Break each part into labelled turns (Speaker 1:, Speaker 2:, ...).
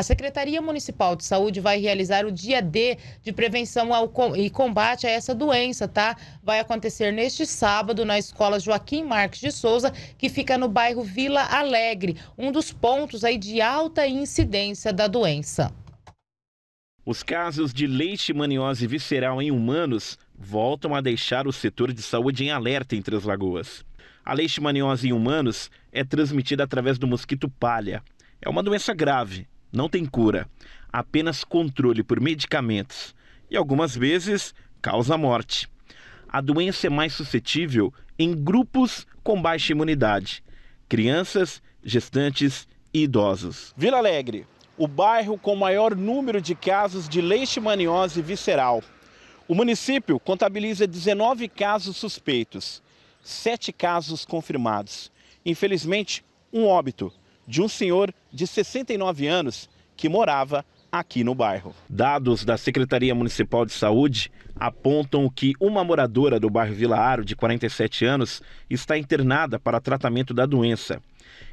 Speaker 1: A Secretaria Municipal de Saúde vai realizar o dia D de prevenção ao com... e combate a essa doença, tá? Vai acontecer neste sábado na escola Joaquim Marques de Souza, que fica no bairro Vila Alegre, um dos pontos aí de alta incidência da doença.
Speaker 2: Os casos de leishmaniose visceral em humanos voltam a deixar o setor de saúde em alerta em Três Lagoas. A leishmaniose em humanos é transmitida através do mosquito palha. É uma doença grave não tem cura, apenas controle por medicamentos e algumas vezes causa morte. A doença é mais suscetível em grupos com baixa imunidade: crianças, gestantes e idosos. Vila Alegre, o bairro com maior número de casos de leishmaniose visceral. O município contabiliza 19 casos suspeitos, 7 casos confirmados. Infelizmente, um óbito de um senhor de 69 anos que morava aqui no bairro. Dados da Secretaria Municipal de Saúde apontam que uma moradora do bairro Vila Aro, de 47 anos, está internada para tratamento da doença.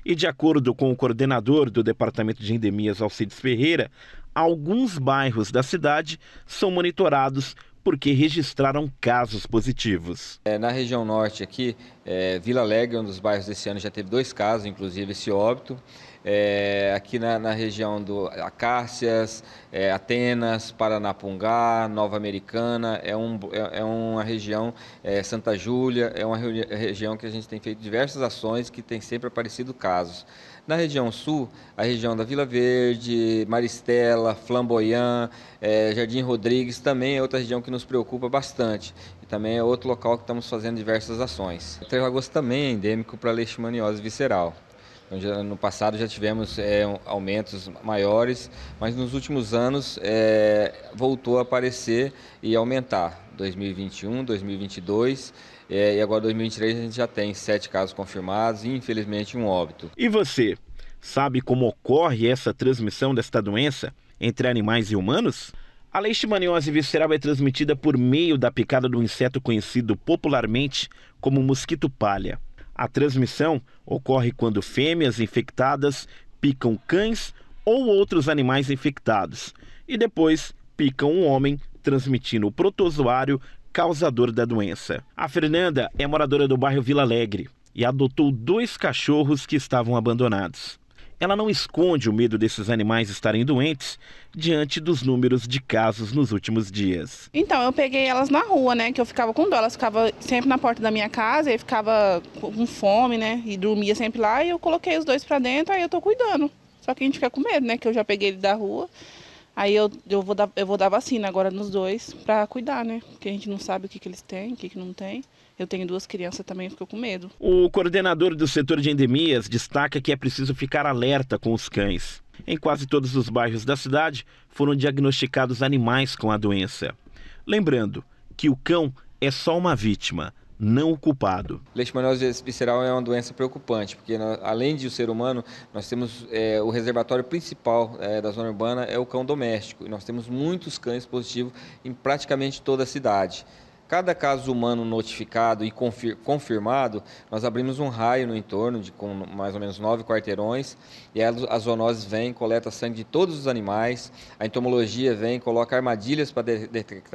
Speaker 2: E de acordo com o coordenador do Departamento de Endemias, Alcides Ferreira, alguns bairros da cidade são monitorados porque
Speaker 1: registraram casos positivos. É, na região norte aqui, é, Vila Alegre, um dos bairros desse ano, já teve dois casos, inclusive esse óbito. É, aqui na, na, região do Acácias, é, Atenas, Paranapungá, Nova Americana, é, um, é, é uma região, é, Santa Júlia, é uma região que a gente tem feito diversas ações que tem sempre aparecido casos. Na região sul, a região da Vila Verde, Maristela, Flamboyant, é, Jardim Rodrigues também é outra região que nos preocupa bastante também é outro local que estamos fazendo diversas ações. Três Lagoas também é endêmico para leishmaniose visceral. Então, no passado já tivemos é, aumentos maiores, mas nos últimos anos é, voltou a aparecer e aumentar. 2021, 2022 é, e agora 2023 a gente já tem sete casos confirmados e infelizmente um óbito. E você, sabe como ocorre essa transmissão
Speaker 2: desta doença entre animais e humanos? A leishmaniose visceral é transmitida por meio da picada do inseto conhecido popularmente como mosquito palha. A transmissão ocorre quando fêmeas infectadas picam cães ou outros animais infectados e depois picam um homem, transmitindo o protozoário causador da doença. A Fernanda é moradora do bairro Vila Alegre e adotou dois cachorros que estavam abandonados ela não esconde o medo desses animais estarem doentes diante dos números de casos nos últimos dias. Então, eu peguei elas na rua, né? Que eu ficava com dó, elas ficavam sempre na porta da minha casa e ficava com fome, né? E dormia sempre lá e eu coloquei os dois para dentro, aí eu tô cuidando. Só que a gente fica com medo, né? Que eu já peguei ele da rua. Aí eu, eu, vou dar, eu vou dar vacina agora nos dois pra cuidar, né? Porque a gente não sabe o que, que eles têm, o que, que não tem. Eu tenho duas crianças também, fico com medo. O coordenador do setor de endemias destaca que é preciso ficar alerta com os cães. Em quase todos os bairros da cidade foram diagnosticados animais com a doença. Lembrando que o cão é só uma vítima não o culpado.
Speaker 1: Leishmaniose visceral é uma doença preocupante, porque nós, além de o ser humano, nós temos é, o reservatório principal é, da zona urbana é o cão doméstico, e nós temos muitos cães positivos em praticamente toda a cidade. Cada caso humano notificado e confir confirmado, nós abrimos um raio no entorno de com mais ou menos nove quarteirões e a zoonose vem, coleta sangue de todos os animais, a entomologia vem, coloca armadilhas para de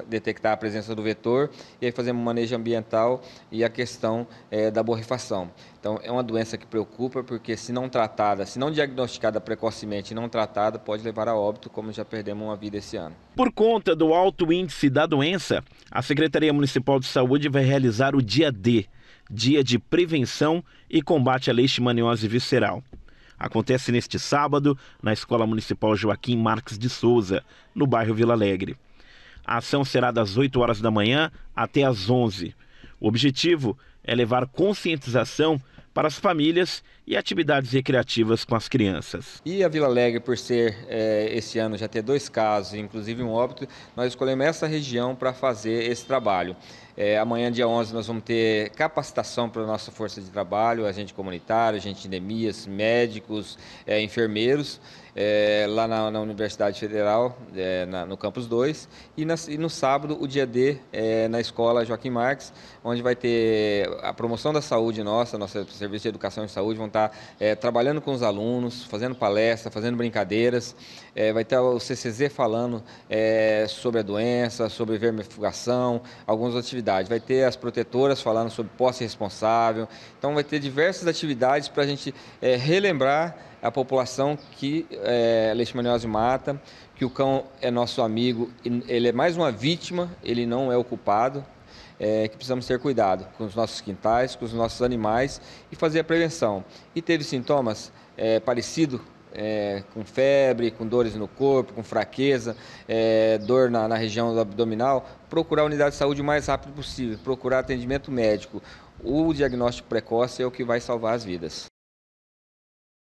Speaker 1: detectar a presença do vetor e aí fazemos um manejo ambiental e a questão é, da borrifação. Então é uma doença que preocupa porque se não tratada, se não diagnosticada precocemente e não tratada, pode levar a óbito, como já perdemos uma vida esse ano.
Speaker 2: Por conta do alto índice da doença, a Secretaria Municipal de Saúde vai realizar o Dia D, Dia de Prevenção e Combate à Leishmaniose Visceral. Acontece neste sábado na Escola Municipal Joaquim Marques de Souza, no bairro Vila Alegre. A ação será das 8 horas da manhã até às 11. O objetivo é levar conscientização para as famílias e atividades recreativas com as crianças.
Speaker 1: E a Vila Alegre, por ser é, esse ano já ter dois casos, inclusive um óbito, nós escolhemos essa região para fazer esse trabalho. É, amanhã, dia 11, nós vamos ter capacitação para a nossa força de trabalho, agente comunitário, agente de endemias, médicos, é, enfermeiros, é, lá na, na, Universidade Federal, é, na, no Campus 2. E, e, no sábado, o dia D, é, na escola Joaquim Marques, onde vai ter a promoção da saúde nossa, nosso serviço de educação e saúde, vão estar tá, é, trabalhando com os alunos, fazendo palestra, fazendo brincadeiras. vai ter o CCZ falando sobre a doença, sobre vermifugação, algumas atividades atividade. Vai ter as protetoras falando sobre posse responsável. Então, vai ter diversas atividades para a gente é, relembrar a população que é, leishmaniose mata, que o cão é nosso amigo, ele é mais uma vítima, ele não é o culpado. É, que precisamos ter cuidado com os nossos quintais, com os nossos animais e fazer a prevenção. E teve sintomas é, parecido é, com febre, com dores no corpo, com fraqueza, é, dor na, na região abdominal, procurar a unidade de saúde o mais rápido possível, procurar atendimento médico. O diagnóstico precoce é o que vai salvar as vidas.